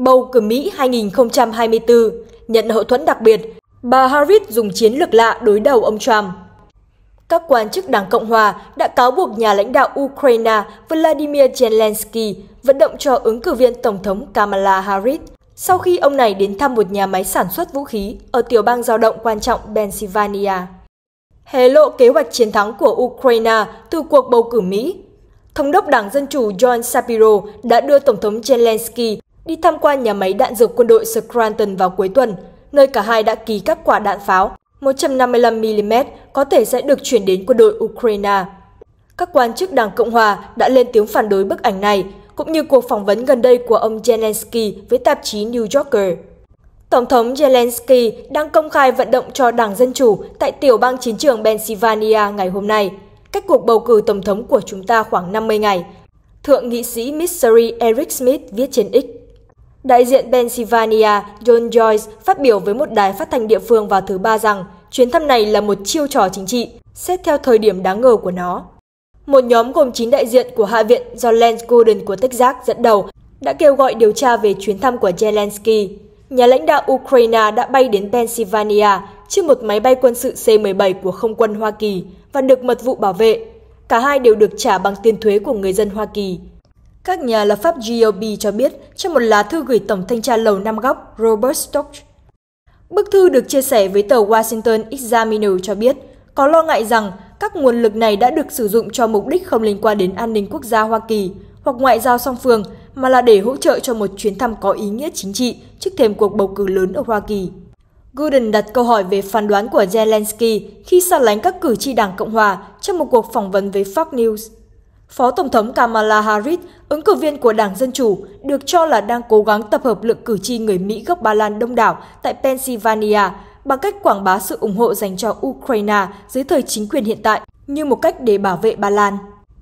Bầu cử Mỹ 2024 nhận hậu thuẫn đặc biệt, bà Harris dùng chiến lược lạ đối đầu ông Trump. Các quan chức Đảng Cộng Hòa đã cáo buộc nhà lãnh đạo Ukraine Vladimir Zelensky vận động cho ứng cử viên Tổng thống Kamala Harris sau khi ông này đến thăm một nhà máy sản xuất vũ khí ở tiểu bang giao động quan trọng Pennsylvania. Hé lộ kế hoạch chiến thắng của Ukraine từ cuộc bầu cử Mỹ Thống đốc Đảng Dân Chủ John Shapiro đã đưa Tổng thống Zelensky đi tham quan nhà máy đạn dược quân đội Scranton vào cuối tuần, nơi cả hai đã ký các quả đạn pháo 155mm có thể sẽ được chuyển đến quân đội Ukraine. Các quan chức Đảng Cộng Hòa đã lên tiếng phản đối bức ảnh này, cũng như cuộc phỏng vấn gần đây của ông Zelensky với tạp chí New Yorker. Tổng thống Zelensky đang công khai vận động cho Đảng Dân Chủ tại tiểu bang chiến trường Pennsylvania ngày hôm nay, cách cuộc bầu cử tổng thống của chúng ta khoảng 50 ngày. Thượng nghị sĩ Missouri Eric Smith viết trên X. Đại diện Pennsylvania John Joyce phát biểu với một đài phát thanh địa phương vào thứ Ba rằng chuyến thăm này là một chiêu trò chính trị, xét theo thời điểm đáng ngờ của nó. Một nhóm gồm 9 đại diện của Hạ viện do Lance Gordon của Texas dẫn đầu đã kêu gọi điều tra về chuyến thăm của Zelensky. Nhà lãnh đạo Ukraine đã bay đến Pennsylvania trên một máy bay quân sự C-17 của không quân Hoa Kỳ và được mật vụ bảo vệ. Cả hai đều được trả bằng tiền thuế của người dân Hoa Kỳ. Các nhà lập pháp GOP cho biết trong một lá thư gửi Tổng thanh tra Lầu Năm Góc Robert Stokes. Bức thư được chia sẻ với tờ Washington Examiner cho biết có lo ngại rằng các nguồn lực này đã được sử dụng cho mục đích không liên quan đến an ninh quốc gia Hoa Kỳ hoặc ngoại giao song phương mà là để hỗ trợ cho một chuyến thăm có ý nghĩa chính trị trước thềm cuộc bầu cử lớn ở Hoa Kỳ. Gordon đặt câu hỏi về phán đoán của Zelensky khi so lánh các cử tri Đảng Cộng Hòa trong một cuộc phỏng vấn với Fox News. Phó Tổng thống Kamala Harris, ứng cử viên của Đảng Dân Chủ, được cho là đang cố gắng tập hợp lượng cử tri người Mỹ gốc Ba Lan đông đảo tại Pennsylvania bằng cách quảng bá sự ủng hộ dành cho Ukraine dưới thời chính quyền hiện tại như một cách để bảo vệ Ba Lan.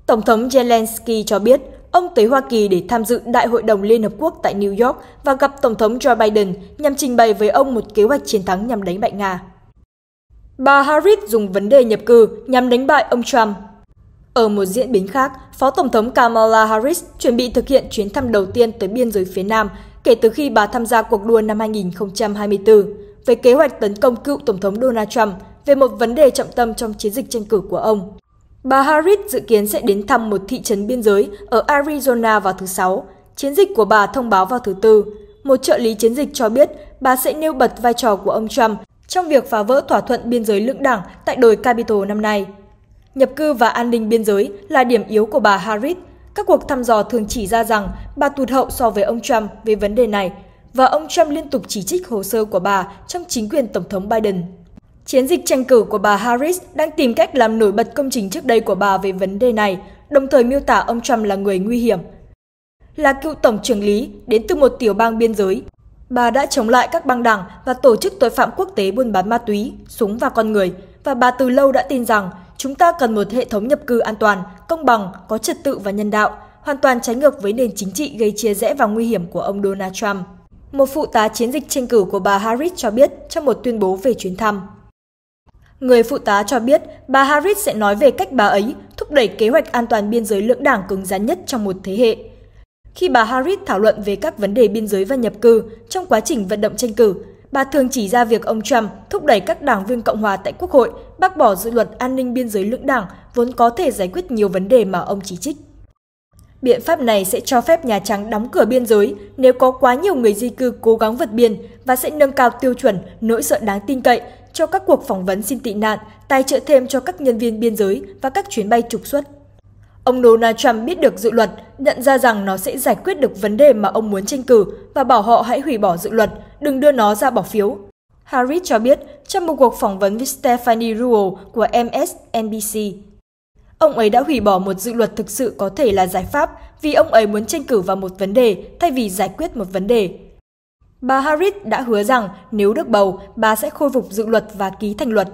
Tổng thống Zelensky cho biết ông tới Hoa Kỳ để tham dự Đại hội đồng Liên Hợp Quốc tại New York và gặp Tổng thống Joe Biden nhằm trình bày với ông một kế hoạch chiến thắng nhằm đánh bại Nga. Bà Harris dùng vấn đề nhập cư nhằm đánh bại ông Trump ở một diễn biến khác, Phó Tổng thống Kamala Harris chuẩn bị thực hiện chuyến thăm đầu tiên tới biên giới phía Nam kể từ khi bà tham gia cuộc đua năm 2024 về kế hoạch tấn công cựu Tổng thống Donald Trump về một vấn đề trọng tâm trong chiến dịch tranh cử của ông. Bà Harris dự kiến sẽ đến thăm một thị trấn biên giới ở Arizona vào thứ Sáu. Chiến dịch của bà thông báo vào thứ Tư. Một trợ lý chiến dịch cho biết bà sẽ nêu bật vai trò của ông Trump trong việc phá vỡ thỏa thuận biên giới lưỡng đảng tại đồi Capitol năm nay. Nhập cư và an ninh biên giới là điểm yếu của bà Harris. Các cuộc thăm dò thường chỉ ra rằng bà tụt hậu so với ông Trump về vấn đề này và ông Trump liên tục chỉ trích hồ sơ của bà trong chính quyền Tổng thống Biden. Chiến dịch tranh cử của bà Harris đang tìm cách làm nổi bật công trình trước đây của bà về vấn đề này, đồng thời miêu tả ông Trump là người nguy hiểm. Là cựu tổng trưởng lý đến từ một tiểu bang biên giới, bà đã chống lại các băng đảng và tổ chức tội phạm quốc tế buôn bán ma túy, súng và con người, và bà từ lâu đã tin rằng Chúng ta cần một hệ thống nhập cư an toàn, công bằng, có trật tự và nhân đạo, hoàn toàn trái ngược với nền chính trị gây chia rẽ và nguy hiểm của ông Donald Trump. Một phụ tá chiến dịch tranh cử của bà Harris cho biết trong một tuyên bố về chuyến thăm. Người phụ tá cho biết bà Harris sẽ nói về cách bà ấy thúc đẩy kế hoạch an toàn biên giới lưỡng đảng cứng rắn nhất trong một thế hệ. Khi bà Harris thảo luận về các vấn đề biên giới và nhập cư trong quá trình vận động tranh cử, Bà thường chỉ ra việc ông Trump thúc đẩy các đảng viên Cộng hòa tại Quốc hội bác bỏ dự luật an ninh biên giới lưỡng đảng vốn có thể giải quyết nhiều vấn đề mà ông chỉ trích. Biện pháp này sẽ cho phép Nhà Trắng đóng cửa biên giới nếu có quá nhiều người di cư cố gắng vượt biên và sẽ nâng cao tiêu chuẩn nỗi sợ đáng tin cậy cho các cuộc phỏng vấn xin tị nạn, tài trợ thêm cho các nhân viên biên giới và các chuyến bay trục xuất. Ông Donald Trump biết được dự luật, nhận ra rằng nó sẽ giải quyết được vấn đề mà ông muốn tranh cử và bảo họ hãy hủy bỏ dự luật, đừng đưa nó ra bỏ phiếu. Harris cho biết trong một cuộc phỏng vấn với Stephanie Ruel của MSNBC. Ông ấy đã hủy bỏ một dự luật thực sự có thể là giải pháp vì ông ấy muốn tranh cử vào một vấn đề thay vì giải quyết một vấn đề. Bà Harris đã hứa rằng nếu được bầu, bà sẽ khôi phục dự luật và ký thành luật.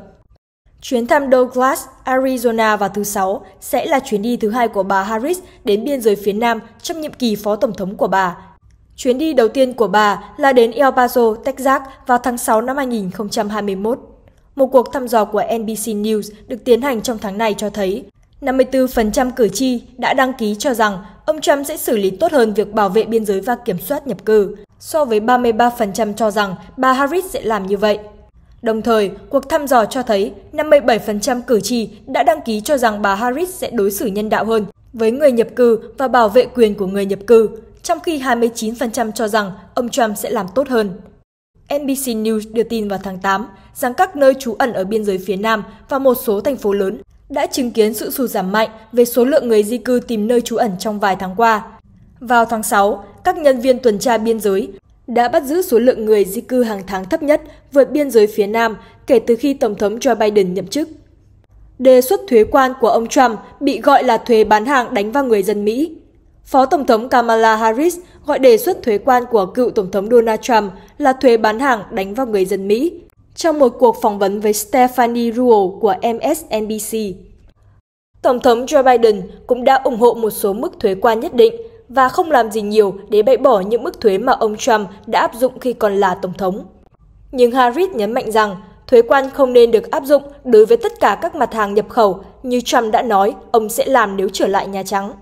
Chuyến thăm Douglas, Arizona vào thứ Sáu sẽ là chuyến đi thứ hai của bà Harris đến biên giới phía Nam trong nhiệm kỳ phó tổng thống của bà. Chuyến đi đầu tiên của bà là đến El Paso, Texas vào tháng 6 năm 2021. Một cuộc thăm dò của NBC News được tiến hành trong tháng này cho thấy 54% cử tri đã đăng ký cho rằng ông Trump sẽ xử lý tốt hơn việc bảo vệ biên giới và kiểm soát nhập cư, so với 33% cho rằng bà Harris sẽ làm như vậy. Đồng thời, cuộc thăm dò cho thấy 57% cử tri đã đăng ký cho rằng bà Harris sẽ đối xử nhân đạo hơn với người nhập cư và bảo vệ quyền của người nhập cư, trong khi 29% cho rằng ông Trump sẽ làm tốt hơn. NBC News đưa tin vào tháng 8 rằng các nơi trú ẩn ở biên giới phía Nam và một số thành phố lớn đã chứng kiến sự sụt giảm mạnh về số lượng người di cư tìm nơi trú ẩn trong vài tháng qua. Vào tháng 6, các nhân viên tuần tra biên giới đã bắt giữ số lượng người di cư hàng tháng thấp nhất vượt biên giới phía Nam kể từ khi Tổng thống Joe Biden nhậm chức. Đề xuất thuế quan của ông Trump bị gọi là thuế bán hàng đánh vào người dân Mỹ. Phó Tổng thống Kamala Harris gọi đề xuất thuế quan của cựu Tổng thống Donald Trump là thuế bán hàng đánh vào người dân Mỹ trong một cuộc phỏng vấn với Stephanie Ruo của MSNBC. Tổng thống Joe Biden cũng đã ủng hộ một số mức thuế quan nhất định và không làm gì nhiều để bãi bỏ những mức thuế mà ông Trump đã áp dụng khi còn là tổng thống. Nhưng Harris nhấn mạnh rằng thuế quan không nên được áp dụng đối với tất cả các mặt hàng nhập khẩu như Trump đã nói ông sẽ làm nếu trở lại Nhà Trắng.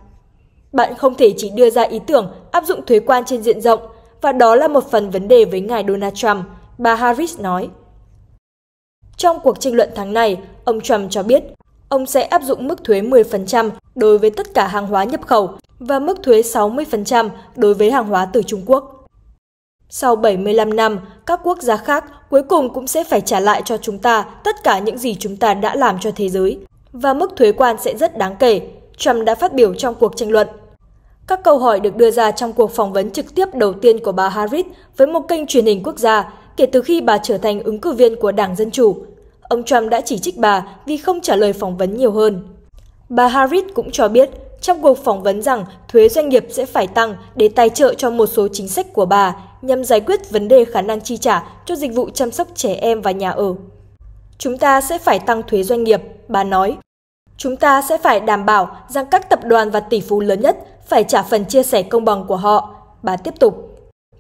Bạn không thể chỉ đưa ra ý tưởng áp dụng thuế quan trên diện rộng và đó là một phần vấn đề với ngài Donald Trump, bà Harris nói. Trong cuộc tranh luận tháng này, ông Trump cho biết ông sẽ áp dụng mức thuế 10% đối với tất cả hàng hóa nhập khẩu và mức thuế 60% đối với hàng hóa từ Trung Quốc. Sau 75 năm, các quốc gia khác cuối cùng cũng sẽ phải trả lại cho chúng ta tất cả những gì chúng ta đã làm cho thế giới và mức thuế quan sẽ rất đáng kể, Trump đã phát biểu trong cuộc tranh luận. Các câu hỏi được đưa ra trong cuộc phỏng vấn trực tiếp đầu tiên của bà Harris với một kênh truyền hình quốc gia kể từ khi bà trở thành ứng cử viên của Đảng Dân Chủ. Ông Trump đã chỉ trích bà vì không trả lời phỏng vấn nhiều hơn. Bà Harris cũng cho biết trong cuộc phỏng vấn rằng thuế doanh nghiệp sẽ phải tăng để tài trợ cho một số chính sách của bà nhằm giải quyết vấn đề khả năng chi trả cho dịch vụ chăm sóc trẻ em và nhà ở. Chúng ta sẽ phải tăng thuế doanh nghiệp, bà nói. Chúng ta sẽ phải đảm bảo rằng các tập đoàn và tỷ phú lớn nhất phải trả phần chia sẻ công bằng của họ, bà tiếp tục.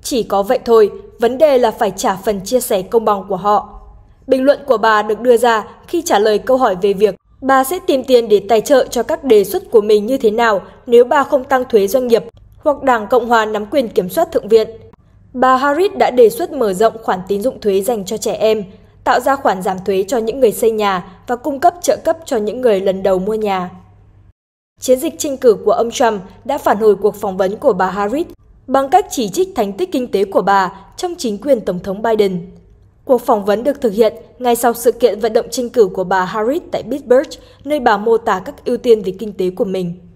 Chỉ có vậy thôi, vấn đề là phải trả phần chia sẻ công bằng của họ. Bình luận của bà được đưa ra khi trả lời câu hỏi về việc Bà sẽ tìm tiền để tài trợ cho các đề xuất của mình như thế nào nếu bà không tăng thuế doanh nghiệp hoặc Đảng Cộng hòa nắm quyền kiểm soát Thượng viện. Bà Harris đã đề xuất mở rộng khoản tín dụng thuế dành cho trẻ em, tạo ra khoản giảm thuế cho những người xây nhà và cung cấp trợ cấp cho những người lần đầu mua nhà. Chiến dịch tranh cử của ông Trump đã phản hồi cuộc phỏng vấn của bà Harris bằng cách chỉ trích thành tích kinh tế của bà trong chính quyền Tổng thống Biden. Cuộc phỏng vấn được thực hiện ngay sau sự kiện vận động tranh cử của bà Harris tại Pittsburgh, nơi bà mô tả các ưu tiên về kinh tế của mình.